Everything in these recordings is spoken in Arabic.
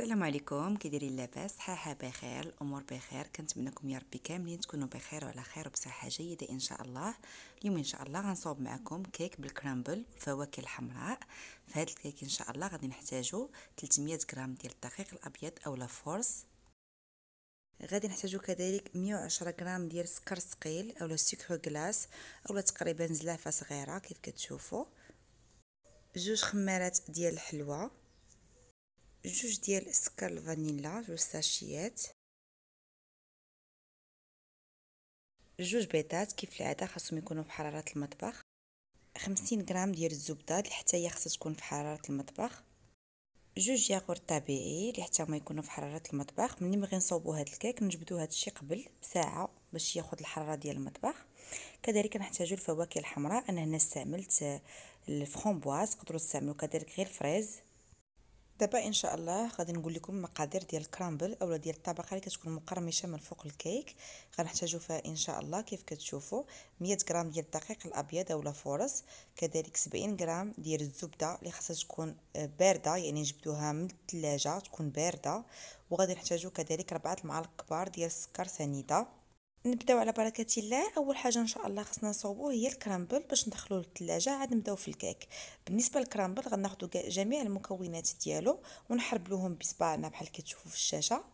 السلام عليكم كي دايرين لاباس حاحه بخير الامور بخير كنتمنىكم يا ربي كاملين تكونوا بخير وعلى خير وبصحه جيده ان شاء الله اليوم ان شاء الله غنصاوب معكم كيك بالكرامبل والفواكه الحمراء في هذا الكيك ان شاء الله غادي نحتاجو 300 غرام ديال الدقيق الابيض اولا فورس غادي نحتاجو كذلك 110 غرام ديال السكر ثقيل اولا سكر كلاص اولا تقريبا زلافه صغيره كيف كتشوفوا جوج خمارات ديال الحلوى جوج ديال السكر الفانيلا جوج ساشيات جوج بيضات كيف العاده خاصهم يكونوا في حراره المطبخ 50 غرام ديال الزبده اللي حتى هي خاصها تكون في حراره المطبخ جوج ياغورت طبيعي اللي حتى هما يكونوا في حراره المطبخ ملي بغي نصوبوا هذا الكيك نجبدوا هذا الشيء قبل بساعه باش ياخذ الحراره ديال المطبخ كذلك نحتاجوا الفواكه الحمراء انا هنا استعملت الفرومبواز تقدروا تستعملوا كذلك غير فريز دابا ان شاء الله غادي نقول لكم المقادير ديال الكرامبل اولا ديال الطبقه اللي كتكون مقرمشه من فوق الكيك غنحتاجو فيها ان شاء الله كيف كتشوفوا 100 غرام ديال الدقيق الابيض اولا فورس كذلك 70 غرام ديال الزبده اللي خاصها تكون آه، بارده يعني جبدوها من الثلاجه تكون بارده وغادي نحتاجو كذلك 4 معالق كبار ديال السكر سنيده نبداو على بركه الله اول حاجه ان شاء الله خصنا نصوبو هي الكرامبل باش ندخلو للثلاجه عاد نبداو في الكيك بالنسبه للكرامبل غناخدو جميع المكونات ديالو ونحربلوهم بصبعنا بحال كتشوفوا في الشاشه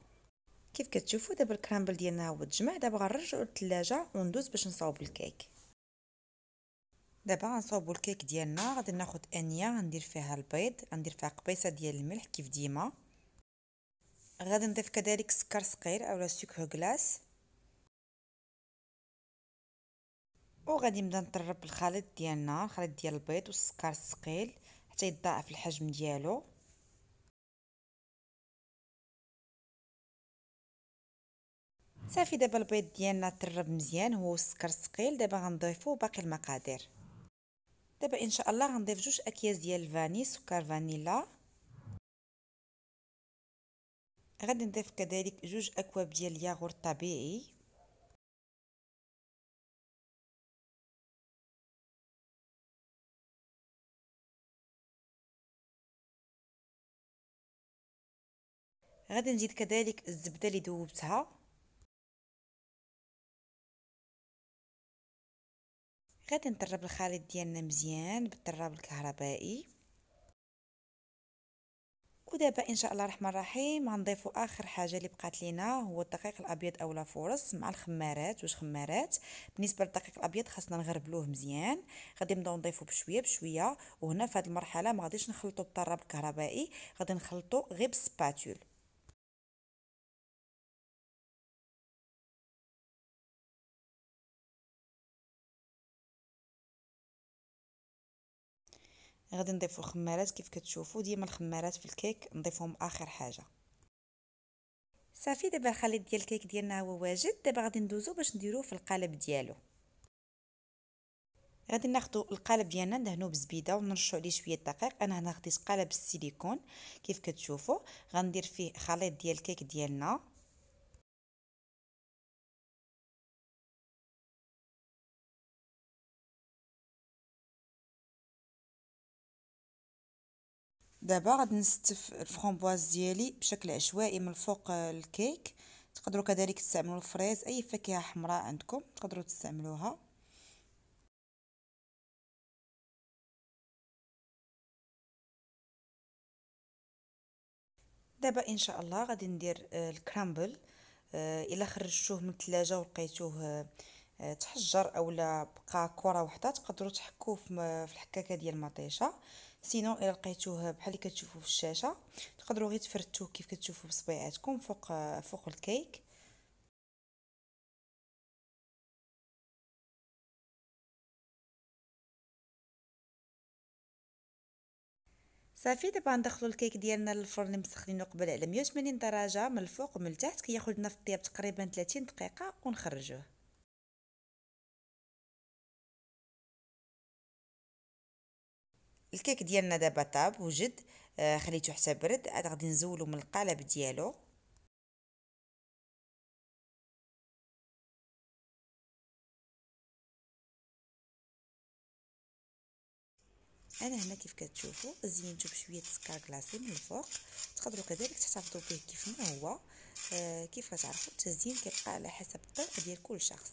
كيف كتشوفوا دابا الكرامبل ديالنا هو تجمع دابا غنرجعو للثلاجه وندوز باش نصاوب الكيك دابا غنصاوبو الكيك ديالنا غادي ناخد انيه غندير فيها البيض غندير فيها قبيصه ديال الملح كيف ديما غادي نضيف كذلك سكر صغير اولا سكر غلاس وغادي نبدا نطرب الخليط ديالنا الخليط ديال البيض والسكر الثقيل حتى يتضاعف الحجم ديالو صافي دابا البيض ديالنا ترب مزيان هو السكر الثقيل دابا غنضيفو باقي المقادير دابا ان شاء الله غنضيف جوج اكياس ديال الفاني سكر فانيلا غادي نضيف كذلك جوج اكواب ديال الياغورت طبيعي غادي نزيد كذلك الزبده اللي ذوبتها غادي نطرب الخليط ديالنا مزيان بالطراب الكهربائي ودابا ان شاء الله الرحمن الرحيم غنضيفوا اخر حاجه اللي بقات لينا هو الدقيق الابيض او لافورس مع الخمارات واش خمارات بالنسبه للدقيق الابيض خاصنا نغربلوه مزيان غادي نبداو نضيفو بشويه بشويه وهنا في هذه المرحله ما غاديش نخلطو بالطراب الكهربائي غادي نخلطو غير بالسباتول غادي نضيفو الخمارات كيف كتشوفوا ديما الخمارات في الكيك نضيفهم اخر حاجه صافي دابا الخليط ديال الكيك ديالنا هو واجد دابا غادي ندوزو باش نديروه في القالب ديالو غادي ناخذ القالب ديالنا ندهنوه بالزبيده ونرشوا عليه شويه الدقيق انا هنا خديت قالب السيليكون كيف كتشوفوا غندير فيه خليط ديال الكيك ديالنا دابا غادي نستف الفرامبواز ديالي بشكل عشوائي من فوق الكيك تقدروا كذلك تستعملوا الفريز اي فاكهه حمراء عندكم تقدروا تستعملوها دابا ان شاء الله غادي ندير آه، الكرامبل آه، الا خرجتوه من الثلاجه ولقيتوه آه، تحجر اولا بقى كره وحده تقدروا تحكوه في الحكاكه ديال المطيشه سينو الا لقيتوه بحال اللي كتشوفوا في الشاشه تقدروا غير تفرتوه كيف كتشوفوا بصبيعاتكم فوق فوق الكيك صافي دابا ندخلوا الكيك ديالنا للفرن اللي مسخنينو قبل على 180 درجه من الفوق ومن التحت كياخذ لنا في الطياب تقريبا 30 دقيقه ونخرجوه الكيك ديالنا دابا طاب وجد آه خليته حتى برد عاد آه، غادي نزولو من القالب ديالو انا هنا كيف كتشوفوا زينته بشويه السكر كلاصي من الفوق تقدروا كذلك تحتفظوا به كيف ما هو آه كيف كتعرفوا التزيين كيبقى على حسب الذوق ديال كل شخص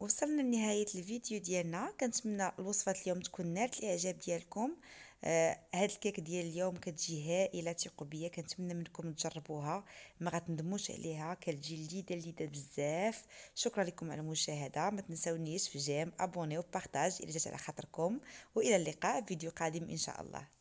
وصلنا لنهاية الفيديو ديالنا كنتمنى الوصفة اليوم تكون نالت الاعجاب ديالكم آه هاد الكيك ديال اليوم كتجي هائله تيقوا بيا كنتمنى منكم تجربوها ما غتندموش عليها كتجي لذيذه لذيذه بزاف شكرا لكم على المشاهده ما تنسونيش في جيم ابوني وبارتاج إلى جات على خاطركم والى اللقاء فيديو قادم ان شاء الله